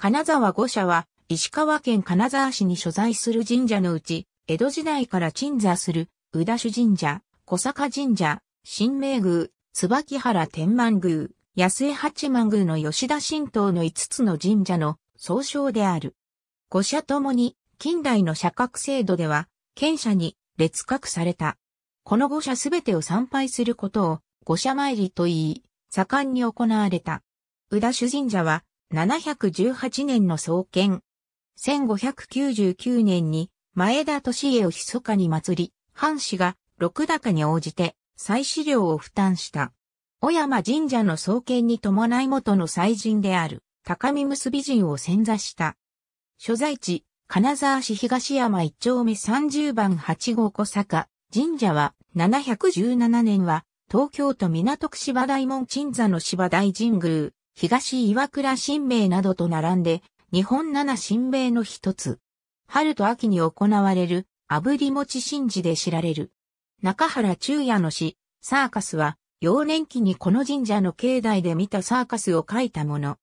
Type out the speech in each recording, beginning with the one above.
金沢五社は、石川県金沢市に所在する神社のうち、江戸時代から鎮座する、宇田主神社、小坂神社、新明宮、椿原天満宮、安江八幡宮の吉田神道の5つの神社の総称である。五社ともに、近代の社格制度では、県社に列格された。この五社すべてを参拝することを、五社参りと言い、盛んに行われた。宇田主神社は、718年の創建。1599年に前田利家を密かに祭り、藩士が六高に応じて祭祀料を負担した。小山神社の創建に伴い元の祭神である高見結び神を潜座した。所在地、金沢市東山一丁目30番8号小坂。神社は717年は東京都港区芝大門鎮座の芝大神宮。東岩倉神明などと並んで、日本七神明の一つ。春と秋に行われる、炙り餅神事で知られる。中原中也の詩、サーカスは、幼年期にこの神社の境内で見たサーカスを書いたもの。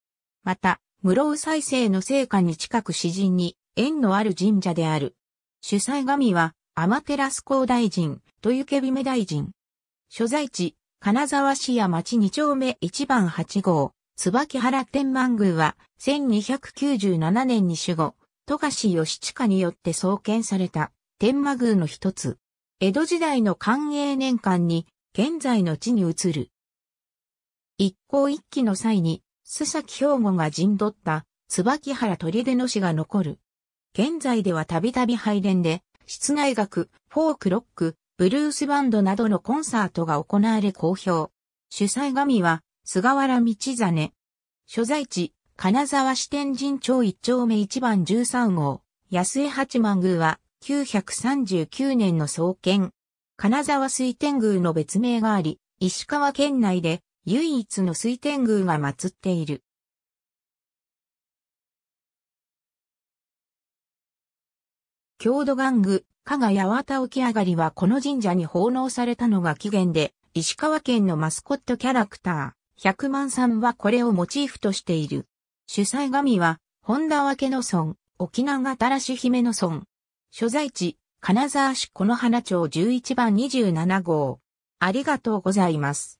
また、室生再生の成果に近く詩人に縁のある神社である。主催神は、天照公大神、豊けびめ大臣。所在地、金沢市や町2丁目1番8号、椿原天満宮は、1297年に守護、富樫義下によって創建された、天満宮の一つ。江戸時代の寛永年間に、現在の地に移る。一向一揆の際に、須崎兵庫が陣取った、椿原砦の死が残る。現在ではたびたび拝殿で、室内楽、フォークロック、ブルースバンドなどのコンサートが行われ好評。主催神は、菅原道真。所在地、金沢支店神町一丁目一番十三号、安江八幡宮は、939年の創建。金沢水天宮の別名があり、石川県内で唯一の水天宮が祀っている。郷土玩具、加賀八幡沖上がりはこの神社に奉納されたのが起源で、石川県のマスコットキャラクター。百万さんはこれをモチーフとしている。主催神は、本田分の村、沖縄新し姫の村。所在地、金沢市この花町11番27号。ありがとうございます。